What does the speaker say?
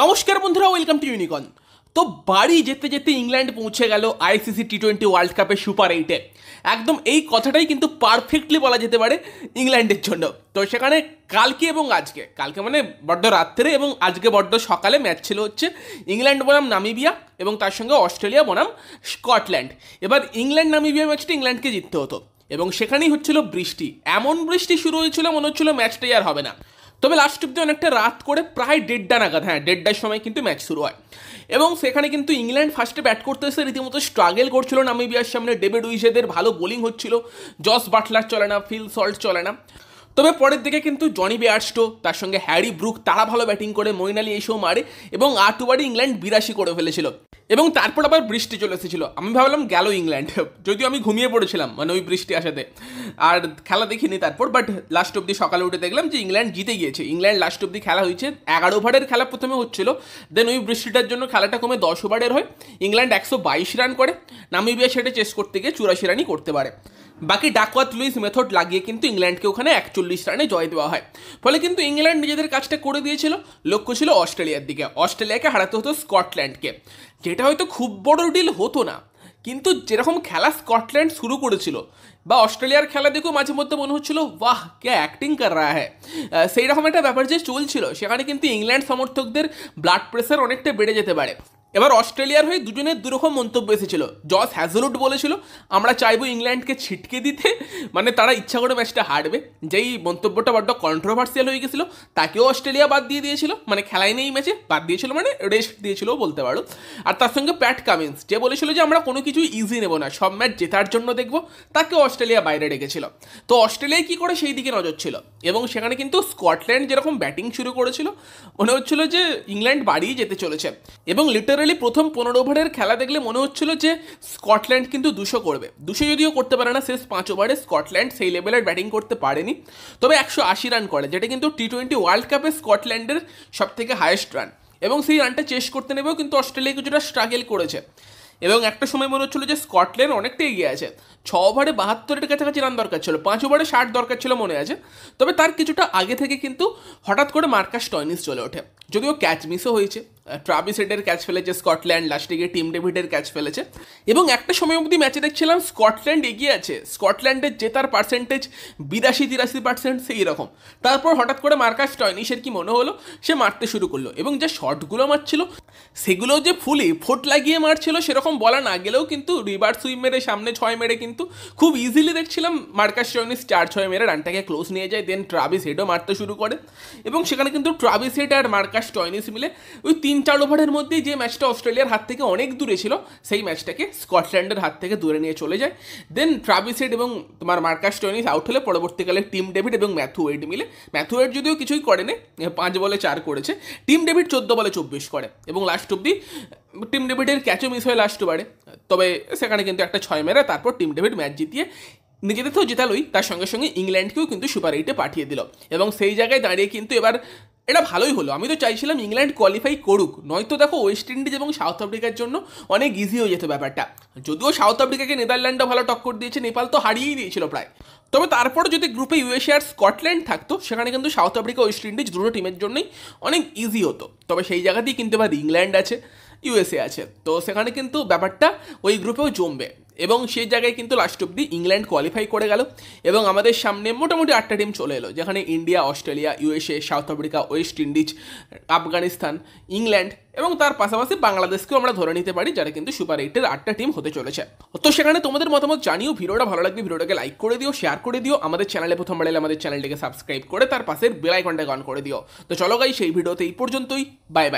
নমস্কার বন্ধুরা welcome to ইউনিকন তো বাড়ি যেতে যেতে ইংল্যান্ড পৌঁছে গেল আইসিসি টি টোয়েন্টি ওয়ার্ল্ড কাপের সুপার এইটে একদম এই কথাটাই কিন্তু পারফেক্টলি বলা যেতে পারে ইংল্যান্ডের জন্য তো সেখানে কালকে এবং আজকে কালকে মানে বড্ড রাত্রে এবং আজকে বড্ড সকালে ম্যাচ ছিল হচ্ছে ইংল্যান্ড বনাম নামিবিয়া এবং তার সঙ্গে অস্ট্রেলিয়া বনাম স্কটল্যান্ড এবার ইংল্যান্ড নামিবিয়া ম্যাচটি ইংল্যান্ডকে জিততে হতো এবং সেখানেই হচ্ছিল বৃষ্টি এমন বৃষ্টি শুরু হয়েছিল মনে হচ্ছিল ম্যাচটাই আর হবে না তবে লাস্ট অব্দি অনেকটা রাত করে প্রায় দেড়টা নাগাদ হ্যাঁ দেড়টার সময় কিন্তু ম্যাচ শুরু হয় এবং সেখানে কিন্তু ইংল্যান্ড ফার্স্টে ব্যাট করতে এসে রীতিমতো স্ট্রাগেল করছিল নামিবিয়ার সামনে ডেভিড উইজেদের ভালো বোলিং হচ্ছিল জস বাটলার চলে না ফিল সল্ট চলে না তবে পরের দিকে কিন্তু জনি বেয়ার্স্টো তার সঙ্গে হ্যারি ব্রুক তারা ভালো ব্যাটিং করে মইনালি এসেও মারে এবং আট ওভারে ইংল্যান্ড বিরাশি করে ফেলেছিল এবং তারপর আবার বৃষ্টি চলে এসেছিলো আমি ভাবলাম গেল ইংল্যান্ড যদিও আমি ঘুমিয়ে পড়েছিলাম মানে ওই বৃষ্টি আসাতে আর খেলা দেখিনি তারপর বাট লাস্ট অব্দি সকালে উঠে দেখলাম যে ইংল্যান্ড জিতে গিয়েছে ইংল্যান্ড লাস্ট অব্দি খেলা হয়েছে এগারো ওভারের খেলা প্রথমে হচ্ছিল দেন ওই বৃষ্টিটার জন্য খেলাটা কমে দশ ওভারের হয় ইংল্যান্ড একশো বাইশ রান করে নামিবিয়া সেটা চেস করতে গিয়ে চুরাশি রানই করতে পারে বাকি ডাকওয়াত লুইস মেথড লাগিয়ে কিন্তু ইংল্যান্ডকে ওখানে একচল্লিশ রানে জয় দেওয়া হয় ফলে কিন্তু ইংল্যান্ড নিজেদের কাজটা করে দিয়েছিল লক্ষ্য ছিল অস্ট্রেলিয়ার দিকে অস্ট্রেলিয়াকে হারাতে হতো স্কটল্যান্ডকে যেটা হয়তো খুব বড় ডিল হতো না কিন্তু যেরকম খেলা স্কটল্যান্ড শুরু করেছিল বা অস্ট্রেলিয়ার খেলা দেখেও মাঝে মধ্যে মনে হচ্ছিল বাহ কে অ্যাক্টিং কর রা হ্যাঁ সেই রকম একটা ব্যাপার যে চলছিল সেখানে কিন্তু ইংল্যান্ড সমর্থকদের ব্লাড প্রেশার অনেকটা বেড়ে যেতে পারে এবার অস্ট্রেলিয়ার হয়ে দুজনের দুরকম মন্তব্য এসেছিল জস হ্যাজলুড বলেছিল আমরা চাইবো ইংল্যান্ডকে ছিটকে দিতে মানে তারা ইচ্ছা করে ম্যাচটা হারবে যেই মন্তব্যটা বড্ড কন্ট্রোভার্সিয়াল হয়ে গেছিলো তাকেও অস্ট্রেলিয়া বাদ দিয়ে দিয়েছিল মানে খেলায় নেই ম্যাচে বাদ দিয়েছিল মানে রেস্ট দিয়েছিল বলতে পারো আর তার সঙ্গে প্যাট কামিন্স যে বলেছিল যে আমরা কোনো কিছু ইজি নেব না সব ম্যাচ জেতার জন্য দেখব তাকে অস্ট্রেলিয়া বাইরে রেখেছিল তো অস্ট্রেলিয়া কি করে সেই দিকে নজর ছিল এবং সেখানে কিন্তু স্কটল্যান্ড যেরকম ব্যাটিং শুরু করেছিল মনে হচ্ছিল যে ইংল্যান্ড বাড়িয়ে যেতে চলেছে এবং লিটারেল ফাইনালি প্রথম পনেরো ওভারের খেলা দেখলে মনে হচ্ছিল যে স্কটল্যান্ড কিন্তু দুশো করবে দুশো যদিও করতে পারে না শেষ পাঁচ ওভারে স্কটল্যান্ড সেই লেভেলের ব্যাটিং করতে পারেনি তবে একশো আশি রান করে যেটা কিন্তু টি টোয়েন্টি ওয়ার্ল্ড কাপে স্কটল্যান্ডের সবথেকে হায়েস্ট রান এবং সেই রানটা চেস করতে নেবেও কিন্তু অস্ট্রেলিয়া কিছুটা স্ট্রাগল করেছে এবং একটা সময় মনে হচ্ছিল যে স্কটল্যান্ড অনেকটাই এগিয়ে আছে ছ ওভারে বাহাত্তরের কাছাকাছি রান দরকার ছিল পাঁচ ওভারে ষাট দরকার ছিল মনে আছে তবে তার কিছুটা আগে থেকে কিন্তু হঠাৎ করে মার্কাস টয়নিস চলে ওঠে যদিও ক্যাচ মিসও হয়েছে ট্রাভিস হেডের ক্যাচ ফেলেছে স্কটল্যান্ড লাস্টে গিয়ে টিম ডেভিডের ক্যাচ ফেলেছে এবং একটা সময় অবধি ম্যাচে দেখছিলাম স্কটল্যান্ড এগিয়ে আছে স্কটল্যান্ডের জেতার পার্সেন্টেজ বিরাশি তিরাশি পার্সেন্ট সেই রকম তারপর হঠাৎ করে মার্কাস টয়নিসের কি মনে হলো সে মারতে শুরু করলো এবং যে শটগুলো মারছিল সেগুলো যে ফুলি ফোট লাগিয়ে মারছিল সেরকম বলা না গেলেও কিন্তু রিভার সুইম মেরে সামনে ছয় মেরে কিন্তু খুব ইজিলি দেখছিলাম মার্কাস টয়নিস চার ছয় মেরে রানটাকে ক্লোজ নিয়ে যায় দেন ট্রাভিস হেডও মারতে শুরু করে এবং সেখানে কিন্তু ট্রাভিস হেড আর মার্কাস টয়নিস মিলে ওই তিন তিন চার ওভারের মধ্যেই যে ম্যাচটা অস্ট্রেলিয়ার হাত থেকে অনেক দূরে ছিল সেই ম্যাচটাকে স্কটল্যান্ডের হাত থেকে দূরে নিয়ে চলে যায় দেন ট্রাভিসেড এবং তোমার মার্কাস টনিস আউট হলে পরবর্তীকালে টিম ডেভিড এবং ম্যাথু ওয়েড মিলে ম্যাথু ওয়েড যদিও কিছুই করেনি পাঁচ বলে চার করেছে টিম ডেভিড চোদ্দ বলে চব্বিশ করে এবং লাস্ট অব্দি টিম ডেভিডের ক্যাচও মিস হয়ে লাস্ট ওভারে তবে সেখানে কিন্তু একটা ছয় মেরা তারপর টিম ডেভিড ম্যাচ জিতিয়ে নিজেদের তো জেতালোই তার সঙ্গে সঙ্গে ইংল্যান্ডকেও কিন্তু সুপার এইটে পাঠিয়ে দিল এবং সেই জায়গায় দাঁড়িয়ে কিন্তু এবার এটা ভালোই হলো আমি তো চাইছিলাম ইংল্যান্ড কোয়ালিফাই করুক নয়তো দেখো ওয়েস্ট ইন্ডিজ এবং সাউথ আফ্রিকার জন্য অনেক ইজি হয়ে যেত ব্যাপারটা যদিও সাউথ আফ্রিকাকে নেদারল্যান্ডও ভালো টক্কর দিয়েছে নেপাল তো হারিয়েই দিয়েছিল প্রায় তবে তারপর যদি গ্রুপে ইউএসএ আর স্কটল্যান্ড থাকতো সেখানে কিন্তু সাউথ আফ্রিকা ওয়েস্ট ইন্ডিজ দুটো টিমের জন্যই অনেক ইজি হতো তবে সেই জায়গাতেই কিন্তু এবার ইংল্যান্ড আছে ইউএসএ আছে তো সেখানে কিন্তু ব্যাপারটা ওই গ্রুপেও জমবে এবং সেই জায়গায় কিন্তু লাস্ট অব্দি ইংল্যান্ড কোয়ালিফাই করে গেল এবং আমাদের সামনে মোটামুটি আটটা টিম চলে এলো যেখানে India Australia USA South Africa West Indies Afghanistan England এবং তার পাশাপাশি বাংলাদেশকেও আমরা ধরে নিতে পারি যারা কিন্তু সুপার এইটের আটটা টিম হতে চলেছে তো সেখানে তোমাদের মতামত জানিও ভিডিওটা ভালো লাগবে ভিডিওটাকে লাইক করে দিও শেয়ার করে দিও আমাদের চ্যানেলে প্রথম এলে আমাদের চ্যানেলটিকে সাবস্ক্রাইব করে তার পাশের বেলাইকনটাকে অন করে দিও তো চলো গাই সেই ভিডিওতে এই পর্যন্তই বাই বাই